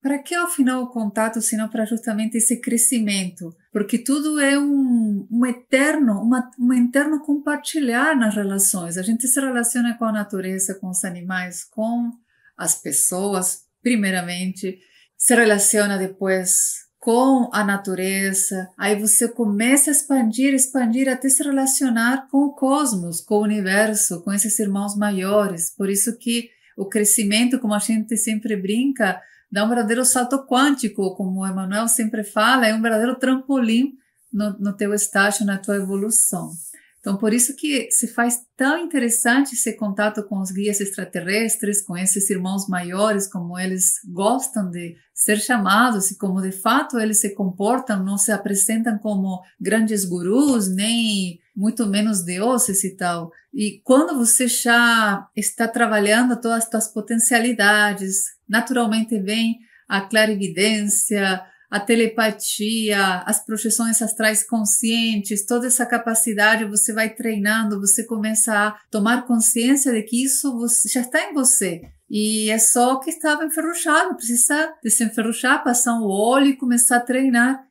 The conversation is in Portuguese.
Para que ao final o contato, senão para justamente esse crescimento? Porque tudo é um, um eterno, uma, um eterno compartilhar nas relações. A gente se relaciona com a natureza, com os animais, com as pessoas, primeiramente, se relaciona depois com a natureza, aí você começa a expandir, expandir até se relacionar com o cosmos, com o universo, com esses irmãos maiores. Por isso que o crescimento, como a gente sempre brinca, dá um verdadeiro salto quântico, como o Emanuel sempre fala, é um verdadeiro trampolim no, no teu estágio, na tua evolução. Então, por isso que se faz tão interessante esse contato com os guias extraterrestres, com esses irmãos maiores, como eles gostam de ser chamados e como de fato eles se comportam, não se apresentam como grandes gurus, nem muito menos deuses e tal. E quando você já está trabalhando todas as suas potencialidades, naturalmente vem a clarividência, a telepatia, as projeções astrais conscientes, toda essa capacidade você vai treinando, você começa a tomar consciência de que isso já está em você. E é só que estava enferrujado, precisa desenferrujar, passar o um óleo e começar a treinar.